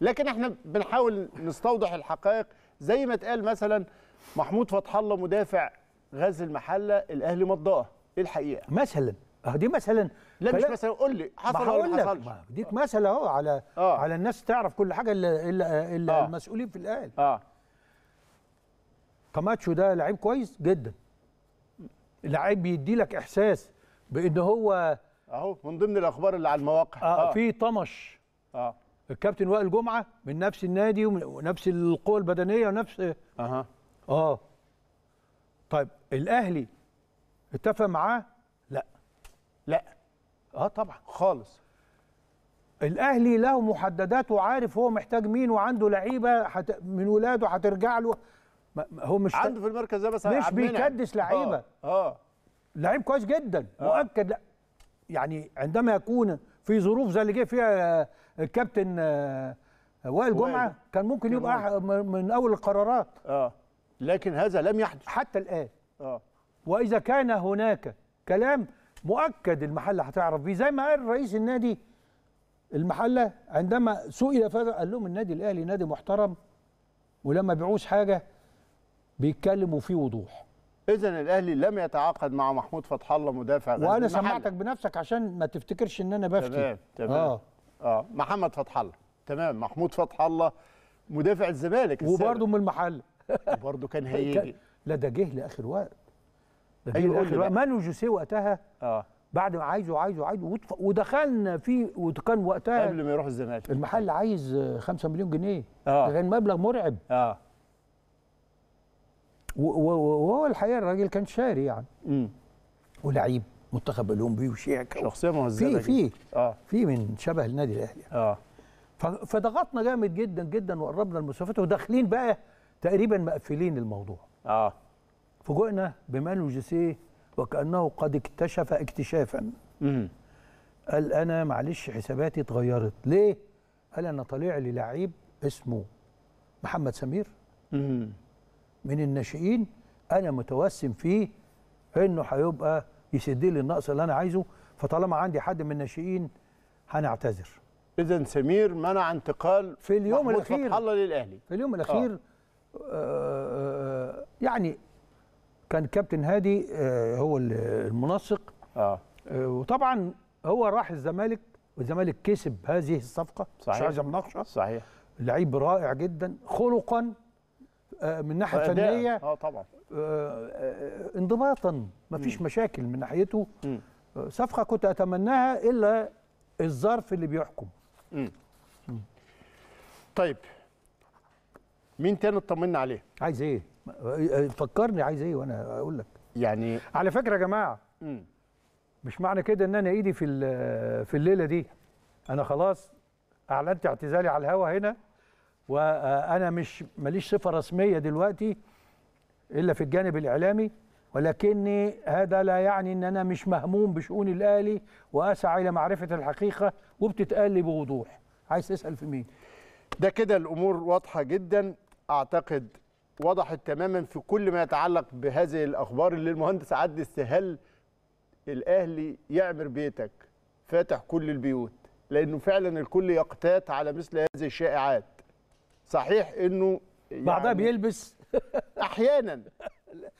لكن احنا بنحاول نستوضح الحقائق زي ما اتقال مثلا محمود فتح الله مدافع غزل المحله الاهلي مضاه ايه الحقيقه مثلا اه دي مثلا لا مش مثلا قول لي حصل ولا ما حصلش ديك مثل اهو على آه. على الناس تعرف كل حاجه الا الا آه. المسؤولين في الاهلي اه كاماتشو ده لعيب كويس جدا لعيب بيدي لك احساس بان هو اهو من ضمن الاخبار اللي على المواقع اه, آه. في طمش اه الكابتن وائل جمعه من نفس النادي ونفس القوه البدنيه ونفس اها اه طيب الاهلي اتفق معاه لا لا اه طبعا خالص الاهلي له محددات وعارف هو محتاج مين وعنده لعيبه حت... من ولاده هترجع له هو مش عنده في المركز ده بس مش بيكدس لعيبه اه, آه. لعيب كويس جدا آه. مؤكد لا يعني عندما يكون في ظروف زي اللي جه فيها آه، الكابتن آه، وائل جمعه كان ممكن يبقى من اول القرارات اه لكن هذا لم يحدث حتى الان اه واذا كان هناك كلام مؤكد المحله هتعرف بيه زي ما قال رئيس النادي المحله عندما سئل فذا قال لهم النادي الاهلي نادي محترم ولما بيعوز حاجه بيتكلموا فيه وضوح اذا الاهلي لم يتعاقد مع محمود فتح الله مدافع وانا سمعتك بنفسك عشان ما تفتكرش ان انا بفتي تمام تمام اه, آه. محمد فتح الله تمام محمود فتح الله مدافع الزمالك وبرضه من المحل وبرضه كان هيجي لا ده جه لاخر وقت ده جه أيوة لاخر وقت مانو جوسيه وقتها اه بعد ما عايزه عايزه عايزه ودخلنا فيه وكان وقتها قبل ما يروح الزمالك المحل عايز 5 مليون جنيه اه ده كان مبلغ مرعب اه وهو الحقيقه الراجل كان شاري يعني امم ولعيب منتخب الاولمبي وشيك شخصيه مهزله في في اه في من شبه النادي الاهلي اه فضغطنا جامد جدا جدا وقربنا المسافات وداخلين بقى تقريبا مقفلين الموضوع اه فوجئنا بمانو جيسيه وكانه قد اكتشف اكتشافا امم قال انا معلش حساباتي اتغيرت ليه قال انا طالع لي لعيب اسمه محمد سمير امم من الناشئين انا متوسم فيه انه هيبقى يسد لي النقص اللي انا عايزه فطالما عندي حد من الناشئين هنعتذر اذا سمير منع انتقال في اليوم الاخير الله للاهلي في اليوم الاخير آه. آه. آه يعني كان كابتن هادي آه هو المنسق آه. آه وطبعا هو راح الزمالك والزمالك كسب هذه الصفقه صحيح مش عايز مناقشه صحيح لعيب رائع جدا خلقا آه، من ناحيه فنيه اه طبعا آه، آه، انضباطا مفيش مشاكل من ناحيته صفقه كنت اتمناها الا الظرف اللي بيحكم طيب مين تاني اطمنا عليه عايز ايه فكرني عايز ايه وانا اقول لك يعني على فكره يا جماعه مش معنى كده ان انا ايدي في في الليله دي انا خلاص اعلنت اعتزالي على الهوا هنا وانا مش ماليش صفه رسميه دلوقتي الا في الجانب الاعلامي ولكني هذا لا يعني ان انا مش مهموم بشؤون الاهلي واسعى الى معرفه الحقيقه وبتتقال لي بوضوح عايز تسال في مين ده كده الامور واضحه جدا اعتقد وضحت تماما في كل ما يتعلق بهذه الاخبار اللي المهندس عدلي استهل الاهلي يعمر بيتك فاتح كل البيوت لانه فعلا الكل يقتات على مثل هذه الشائعات صحيح انه يعني بعضها بيلبس احيانا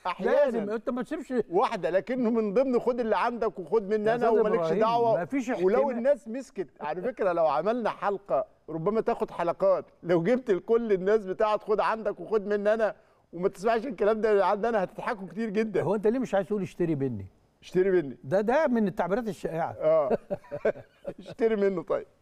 احيانا لازم انت ما تسيبش واحده لكنه من ضمن خد اللي عندك وخد مني انا ومالكش دعوه مفيش ولو الناس مسكت على فكره لو عملنا حلقه ربما تاخد حلقات لو جبت لكل الناس بتاعت خد عندك وخد مني انا وما تسمعش الكلام ده اللي عندنا انا هتضحكوا كتير جدا هو انت ليه مش عايز تقول اشتري مني اشتري مني ده ده من التعبيرات الشائعه اه اشتري منه طيب